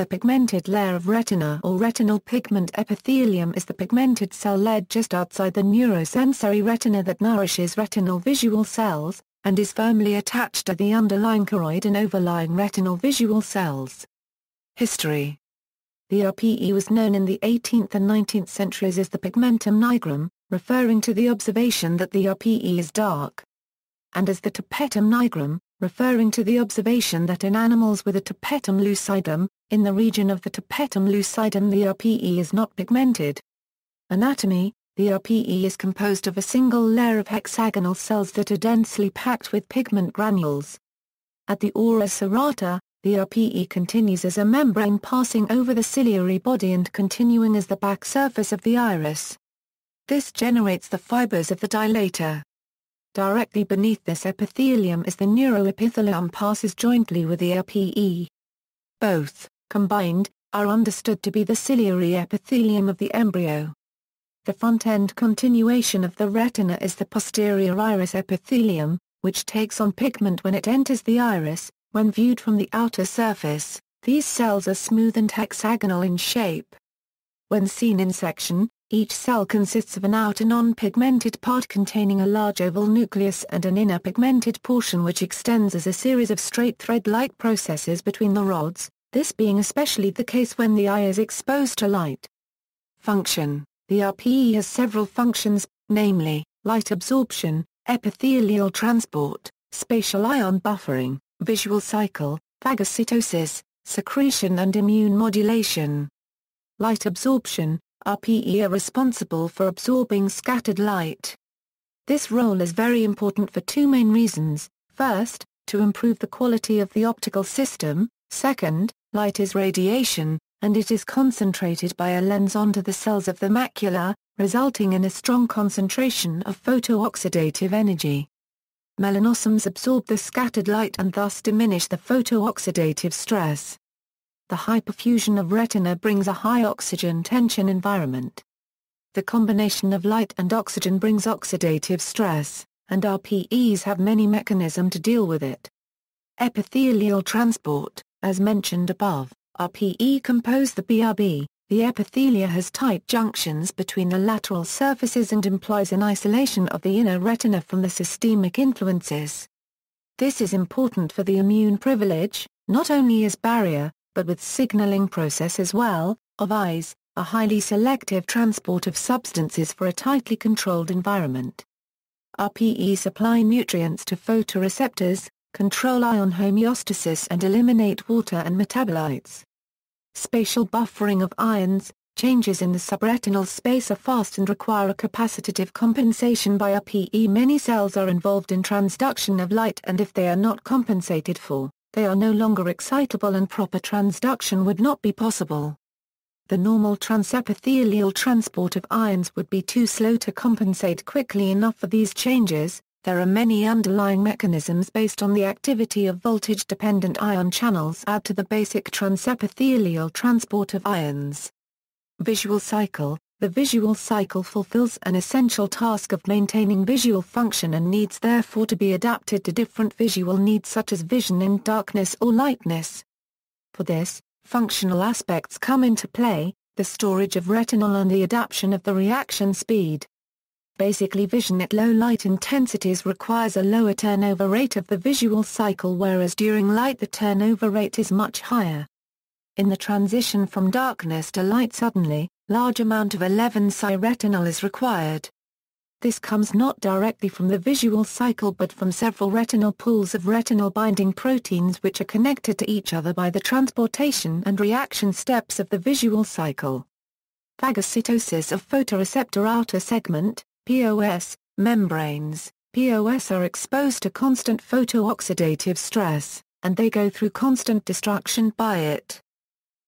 The pigmented layer of retina or retinal pigment epithelium is the pigmented cell layer just outside the neurosensory retina that nourishes retinal visual cells, and is firmly attached to the underlying choroid and overlying retinal visual cells. History The RPE was known in the 18th and 19th centuries as the pigmentum nigrum, referring to the observation that the RPE is dark. And as the tapetum nigrum, referring to the observation that in animals with a tapetum lucidum, in the region of the tapetum lucidum the RPE is not pigmented. Anatomy The RPE is composed of a single layer of hexagonal cells that are densely packed with pigment granules. At the aura serrata, the RPE continues as a membrane passing over the ciliary body and continuing as the back surface of the iris. This generates the fibers of the dilator. Directly beneath this epithelium is the neuroepithelium passes jointly with the RPE. Both, combined, are understood to be the ciliary epithelium of the embryo. The front-end continuation of the retina is the posterior iris epithelium, which takes on pigment when it enters the iris, when viewed from the outer surface, these cells are smooth and hexagonal in shape. When seen in section, each cell consists of an outer non-pigmented part containing a large oval nucleus and an inner pigmented portion which extends as a series of straight thread-like processes between the rods, this being especially the case when the eye is exposed to light. Function The RPE has several functions, namely, light absorption, epithelial transport, spatial ion buffering, visual cycle, phagocytosis, secretion and immune modulation. Light absorption RPE are responsible for absorbing scattered light. This role is very important for two main reasons, first, to improve the quality of the optical system, second, light is radiation, and it is concentrated by a lens onto the cells of the macula, resulting in a strong concentration of photooxidative energy. Melanosomes absorb the scattered light and thus diminish the photooxidative stress the hyperfusion of retina brings a high oxygen tension environment. The combination of light and oxygen brings oxidative stress, and RPEs have many mechanism to deal with it. Epithelial transport, as mentioned above, RPE compose the BRB, the epithelia has tight junctions between the lateral surfaces and implies an isolation of the inner retina from the systemic influences. This is important for the immune privilege, not only as barrier, but with signaling process as well, of eyes, a highly selective transport of substances for a tightly controlled environment. RPE supply nutrients to photoreceptors, control ion homeostasis and eliminate water and metabolites. Spatial buffering of ions, changes in the subretinal space are fast and require a capacitative compensation by RPE. Many cells are involved in transduction of light and if they are not compensated for, they are no longer excitable and proper transduction would not be possible. The normal transepithelial transport of ions would be too slow to compensate quickly enough for these changes, there are many underlying mechanisms based on the activity of voltage-dependent ion channels add to the basic transepithelial transport of ions. Visual cycle, the visual cycle fulfills an essential task of maintaining visual function and needs therefore to be adapted to different visual needs such as vision in darkness or lightness. For this, functional aspects come into play, the storage of retinol and the adaptation of the reaction speed. Basically vision at low light intensities requires a lower turnover rate of the visual cycle whereas during light the turnover rate is much higher. In the transition from darkness to light suddenly, large amount of 11-cyretinol is required. This comes not directly from the visual cycle but from several retinal pools of retinal binding proteins which are connected to each other by the transportation and reaction steps of the visual cycle. Phagocytosis of photoreceptor outer segment POS, membranes, POS are exposed to constant photooxidative stress, and they go through constant destruction by it.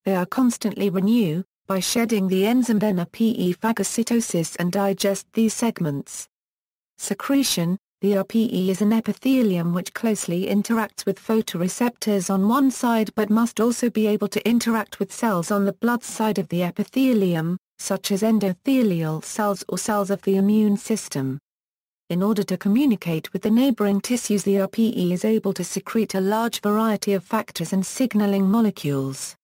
They are constantly renew, by shedding the enzyme NAPE phagocytosis and digest these segments. Secretion The RPE is an epithelium which closely interacts with photoreceptors on one side but must also be able to interact with cells on the blood side of the epithelium, such as endothelial cells or cells of the immune system. In order to communicate with the neighboring tissues the RPE is able to secrete a large variety of factors and signaling molecules.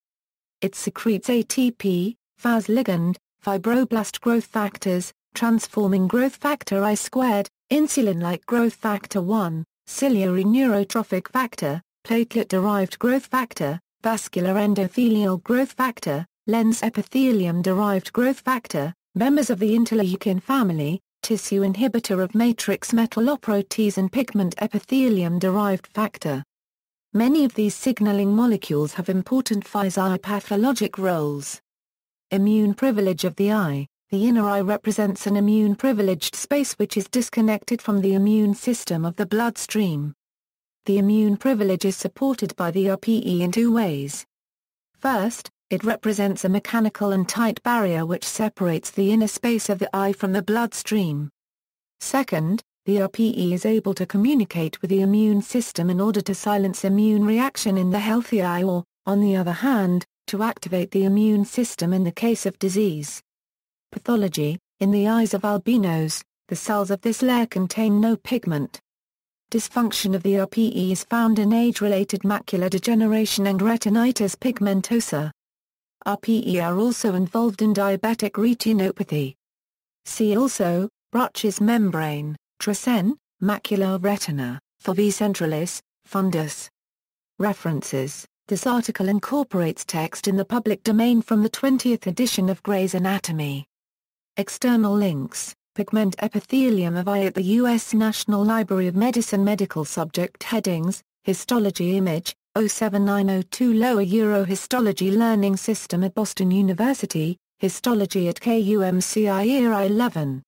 It secretes ATP, FAS ligand, fibroblast growth factors, transforming growth factor I squared, insulin-like growth factor 1, ciliary neurotrophic factor, platelet-derived growth factor, vascular endothelial growth factor, lens epithelium-derived growth factor, members of the interleukin family, tissue inhibitor of matrix metalloprotease and pigment epithelium-derived factor. Many of these signaling molecules have important physiopathologic roles. Immune privilege of the eye The inner eye represents an immune privileged space which is disconnected from the immune system of the bloodstream. The immune privilege is supported by the RPE in two ways. First, it represents a mechanical and tight barrier which separates the inner space of the eye from the bloodstream. Second, the RPE is able to communicate with the immune system in order to silence immune reaction in the healthy eye or, on the other hand, to activate the immune system in the case of disease. Pathology In the eyes of albinos, the cells of this layer contain no pigment. Dysfunction of the RPE is found in age-related macular degeneration and retinitis pigmentosa. RPE are also involved in diabetic retinopathy. See also, Bruch's membrane. Trosen, macular retina, fovea centralis, fundus. References This article incorporates text in the public domain from the 20th edition of Gray's Anatomy. External links Pigment epithelium of eye at the U.S. National Library of Medicine Medical Subject Headings, Histology Image, 07902 Lower Euro Histology Learning System at Boston University, Histology at KUMCI 11.